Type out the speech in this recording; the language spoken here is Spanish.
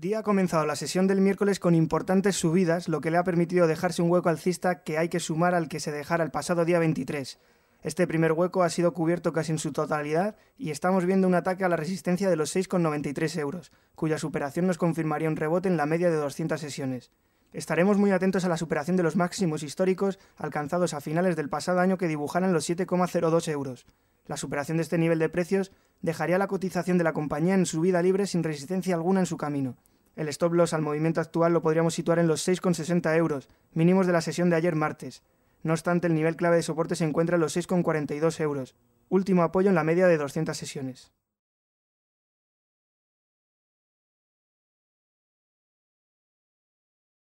Día ha comenzado la sesión del miércoles con importantes subidas, lo que le ha permitido dejarse un hueco alcista que hay que sumar al que se dejara el pasado día 23. Este primer hueco ha sido cubierto casi en su totalidad y estamos viendo un ataque a la resistencia de los 6,93 euros, cuya superación nos confirmaría un rebote en la media de 200 sesiones. Estaremos muy atentos a la superación de los máximos históricos alcanzados a finales del pasado año que dibujaran los 7,02 euros. La superación de este nivel de precios dejaría la cotización de la compañía en subida libre sin resistencia alguna en su camino. El stop loss al movimiento actual lo podríamos situar en los 6,60 euros, mínimos de la sesión de ayer martes. No obstante, el nivel clave de soporte se encuentra en los 6,42 euros, último apoyo en la media de 200 sesiones.